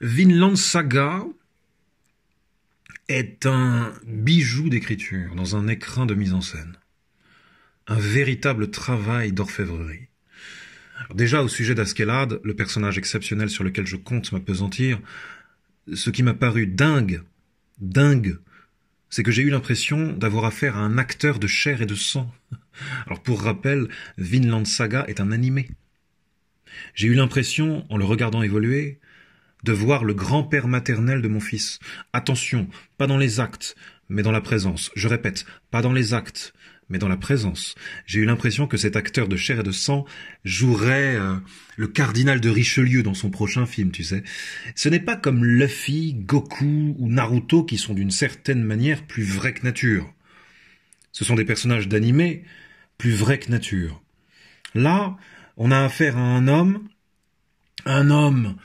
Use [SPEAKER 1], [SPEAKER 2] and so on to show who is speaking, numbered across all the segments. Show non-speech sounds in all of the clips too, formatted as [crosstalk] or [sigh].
[SPEAKER 1] Vinland Saga est un bijou d'écriture dans un écrin de mise en scène. Un véritable travail d'orfèvrerie. Déjà, au sujet d'Askelad, le personnage exceptionnel sur lequel je compte m'apesantir, ce qui m'a paru dingue, dingue c'est que j'ai eu l'impression d'avoir affaire à un acteur de chair et de sang. Alors pour rappel, Vinland Saga est un animé. J'ai eu l'impression, en le regardant évoluer, de voir le grand-père maternel de mon fils. Attention, pas dans les actes, mais dans la présence. Je répète, pas dans les actes, mais dans la présence. J'ai eu l'impression que cet acteur de chair et de sang jouerait euh, le cardinal de Richelieu dans son prochain film, tu sais. Ce n'est pas comme Luffy, Goku ou Naruto qui sont d'une certaine manière plus vrais que nature. Ce sont des personnages d'animé plus vrais que nature. Là, on a affaire à un homme, un homme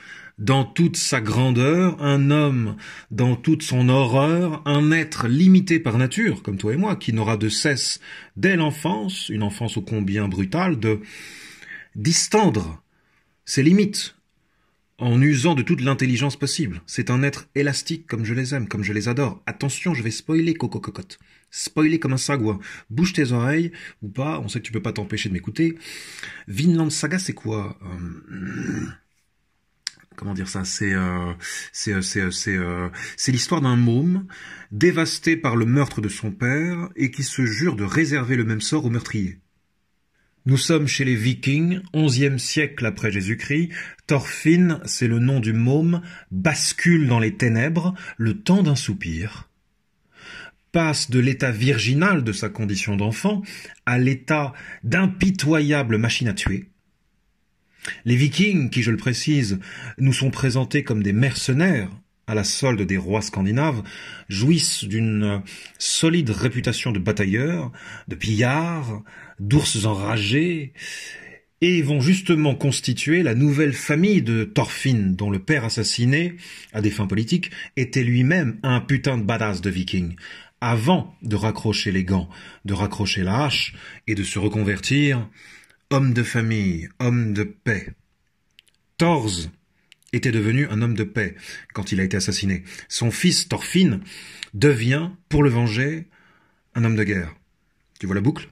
[SPEAKER 1] dans toute sa grandeur, un homme dans toute son horreur, un être limité par nature, comme toi et moi, qui n'aura de cesse, dès l'enfance, une enfance au combien brutale, de distendre ses limites en usant de toute l'intelligence possible. C'est un être élastique comme je les aime, comme je les adore. Attention, je vais spoiler Coco Cocotte. Spoiler comme un sagouin. Bouge tes oreilles ou pas, on sait que tu peux pas t'empêcher de m'écouter. Vinland Saga, c'est quoi euh, comment dire ça C'est euh, c'est euh, euh, c'est l'histoire d'un môme dévasté par le meurtre de son père et qui se jure de réserver le même sort au meurtrier. Nous sommes chez les Vikings, 11e siècle après Jésus-Christ. Thorfinn, c'est le nom du môme, bascule dans les ténèbres le temps d'un soupir passe de l'état virginal de sa condition d'enfant à l'état d'impitoyable machine à tuer. Les Vikings, qui je le précise, nous sont présentés comme des mercenaires à la solde des rois scandinaves, jouissent d'une euh, solide réputation de batailleurs, de pillards, d'ours enragés, et vont justement constituer la nouvelle famille de Thorfinn, dont le père assassiné, à des fins politiques, était lui-même un putain de badass de viking, avant de raccrocher les gants, de raccrocher la hache, et de se reconvertir homme de famille, homme de paix. Thors était devenu un homme de paix quand il a été assassiné. Son fils Thorfinn devient, pour le venger, un homme de guerre. Tu vois la boucle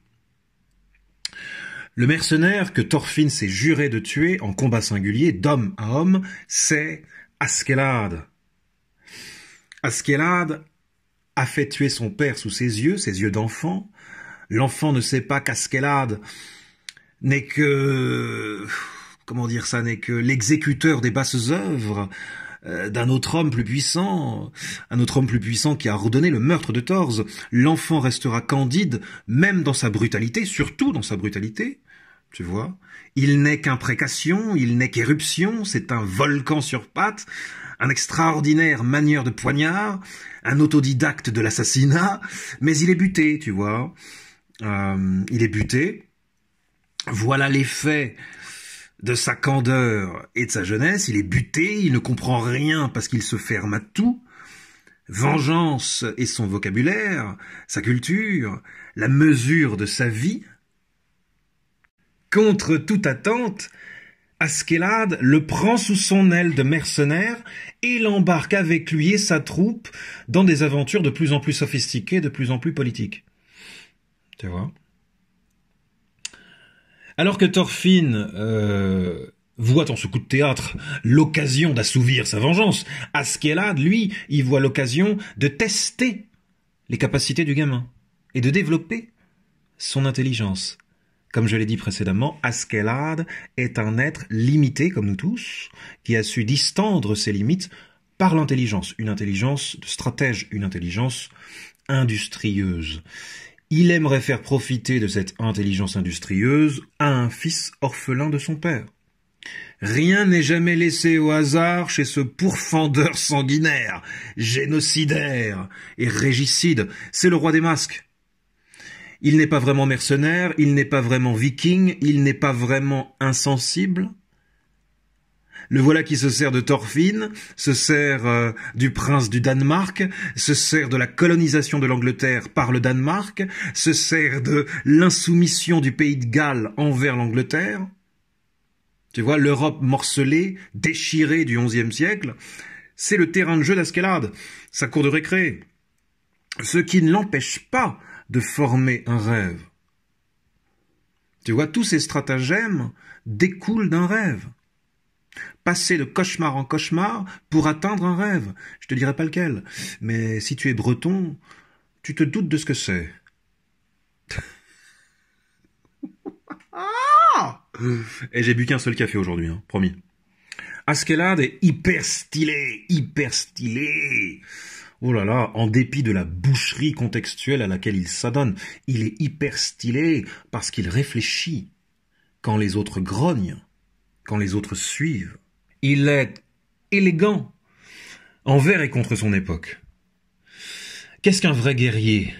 [SPEAKER 1] Le mercenaire que Thorfinn s'est juré de tuer en combat singulier, d'homme à homme, c'est Askelad. Askelad a fait tuer son père sous ses yeux, ses yeux d'enfant. L'enfant ne sait pas qu'Askeladd n'est que comment dire ça n'est que l'exécuteur des basses œuvres euh, d'un autre homme plus puissant, un autre homme plus puissant qui a ordonné le meurtre de Thors. L'enfant restera candide, même dans sa brutalité, surtout dans sa brutalité. Tu vois, il n'est qu'imprécation, il n'est qu'éruption, c'est un volcan sur pattes, un extraordinaire manieur de poignard, un autodidacte de l'assassinat, mais il est buté, tu vois. Euh, il est buté, voilà l'effet de sa candeur et de sa jeunesse. Il est buté, il ne comprend rien parce qu'il se ferme à tout. Vengeance et son vocabulaire, sa culture, la mesure de sa vie. Contre toute attente, Askelad le prend sous son aile de mercenaire et l'embarque avec lui et sa troupe dans des aventures de plus en plus sophistiquées, de plus en plus politiques. Tu vois alors que Thorfinn euh, voit en ce coup de théâtre l'occasion d'assouvir sa vengeance, Askelad, lui, y voit l'occasion de tester les capacités du gamin et de développer son intelligence. Comme je l'ai dit précédemment, Askelad est un être limité, comme nous tous, qui a su distendre ses limites par l'intelligence, une intelligence de stratège, une intelligence industrieuse. Il aimerait faire profiter de cette intelligence industrieuse à un fils orphelin de son père. Rien n'est jamais laissé au hasard chez ce pourfendeur sanguinaire, génocidaire et régicide. C'est le roi des masques. Il n'est pas vraiment mercenaire, il n'est pas vraiment viking, il n'est pas vraiment insensible. Le voilà qui se sert de Thorfinn, se sert euh, du prince du Danemark, se sert de la colonisation de l'Angleterre par le Danemark, se sert de l'insoumission du pays de Galles envers l'Angleterre. Tu vois, l'Europe morcelée, déchirée du XIe siècle, c'est le terrain de jeu d'Ascalade, sa cour de récré. Ce qui ne l'empêche pas de former un rêve. Tu vois, tous ces stratagèmes découlent d'un rêve passer de cauchemar en cauchemar pour atteindre un rêve. Je te dirai pas lequel, mais si tu es breton, tu te doutes de ce que c'est. [laughs] Et j'ai bu qu'un seul café aujourd'hui, hein, promis. Askelad est hyper stylé, hyper stylé. Oh là là, en dépit de la boucherie contextuelle à laquelle il s'adonne, il est hyper stylé parce qu'il réfléchit quand les autres grognent quand les autres suivent. Il est élégant envers et contre son époque. Qu'est-ce qu'un vrai guerrier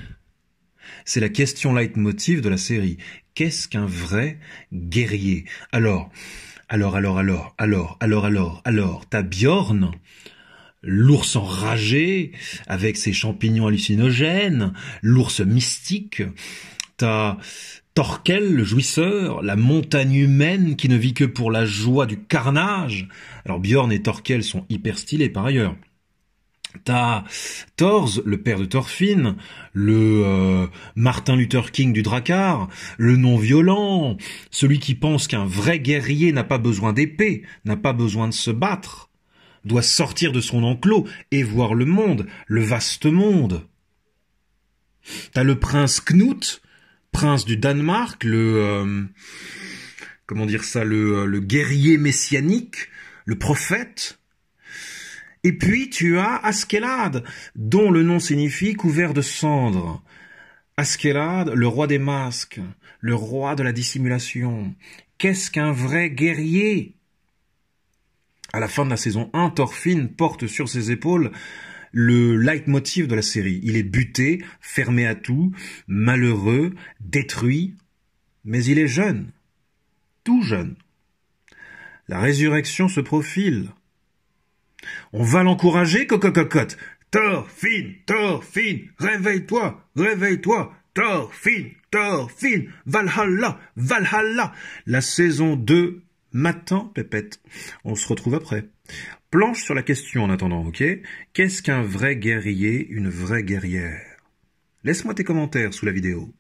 [SPEAKER 1] C'est la question leitmotiv de la série. Qu'est-ce qu'un vrai guerrier Alors, alors, alors, alors, alors, alors, alors, alors, ta Bjorn, l'ours enragé, avec ses champignons hallucinogènes, l'ours mystique, t'as Torquel, le jouisseur, la montagne humaine qui ne vit que pour la joie du carnage. Alors Bjorn et Torquel sont hyper stylés par ailleurs. T'as Thors, le père de Thorfinn, le euh, Martin Luther King du Drakkar, le non-violent, celui qui pense qu'un vrai guerrier n'a pas besoin d'épée, n'a pas besoin de se battre, doit sortir de son enclos et voir le monde, le vaste monde. T'as le prince Knut, prince du Danemark, le euh, comment dire ça, euh, le, guerrier messianique, le prophète. Et puis tu as Askelad, dont le nom signifie couvert de cendres. Askelad, le roi des masques, le roi de la dissimulation. Qu'est-ce qu'un vrai guerrier À la fin de la saison 1, Thorfinn porte sur ses épaules le leitmotiv de la série. Il est buté, fermé à tout, malheureux, détruit, mais il est jeune, tout jeune. La résurrection se profile. On va l'encourager, cocococotte. Thorfinn, Thorfinn, réveille-toi, réveille-toi, Thorfinn, Thorfinn, Valhalla, Valhalla. La saison 2 matin, pépette. On se retrouve après. Planche sur la question en attendant, ok Qu'est-ce qu'un vrai guerrier, une vraie guerrière Laisse-moi tes commentaires sous la vidéo.